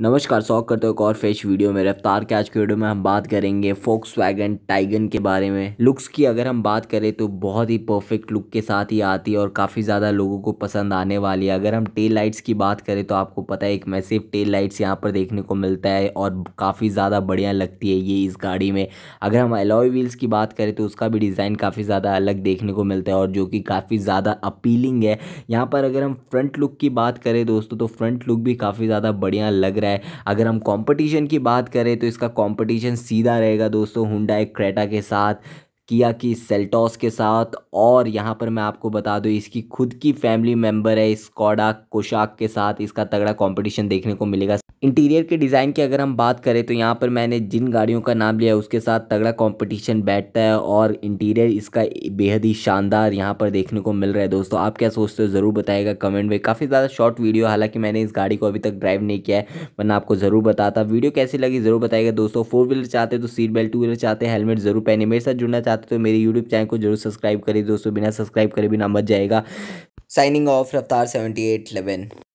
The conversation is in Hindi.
नमस्कार शौक करते हो एक और फ्रेश वीडियो में रफ्तार के आज के वीडियो में हम बात करेंगे फोक्स वैगन टाइगन के बारे में लुक्स की अगर हम बात करें तो बहुत ही परफेक्ट लुक के साथ ही आती है और काफ़ी ज़्यादा लोगों को पसंद आने वाली है अगर हम टेल लाइट्स की बात करें तो आपको पता है एक मैसेव टेल लाइट्स यहाँ पर देखने को मिलता है और काफ़ी ज़्यादा बढ़िया लगती है ये इस गाड़ी में अगर हम एलोई व्हील्स की बात करें तो उसका भी डिज़ाइन काफ़ी ज़्यादा अलग देखने को मिलता है और जो कि काफ़ी ज़्यादा अपीलिंग है यहाँ पर अगर हम फ्रंट लुक की बात करें दोस्तों तो फ्रंट लुक भी काफ़ी ज़्यादा बढ़िया लग रहा है रहा है अगर हम कंपटीशन की बात करें तो इसका कंपटीशन सीधा रहेगा दोस्तों हुंडा क्रेटा के साथ किया की सेल्टॉस के साथ और यहाँ पर मैं आपको बता दूँ इसकी खुद की फैमिली मेम्बर है स्कॉडा कोशाक के साथ इसका तगड़ा कंपटीशन देखने को मिलेगा इंटीरियर के डिज़ाइन की अगर हम बात करें तो यहाँ पर मैंने जिन गाड़ियों का नाम लिया उसके साथ तगड़ा कंपटीशन बैठता है और इंटीरियर इसका बेहद ही शानदार यहाँ पर देखने को मिल रहा है दोस्तों आप क्या सोचते हो ज़रूर बताएगा कमेंट में काफ़ी ज़्यादा शॉर्ट वीडियो हालांकि मैंने इस गाड़ी को अभी तक ड्राइव नहीं किया है वरना आपको ज़रूर बताता वीडियो कैसी लगी ज़रूर बताएगा दोस्तों फोर व्हीलर चाहते तो सीट बेल्ट टू व्हीलर चाहते हेलमेट ज़रूर पहने मेरे साथ जुड़ना चाहते तो मेरे यूट्यूब चैनल को जरूर सब्सक्राइब करें दोस्तों बिना सब्सक्राइब करे बिना मच जाएगा साइनिंग ऑफ रफ्तार सेवेंटी एट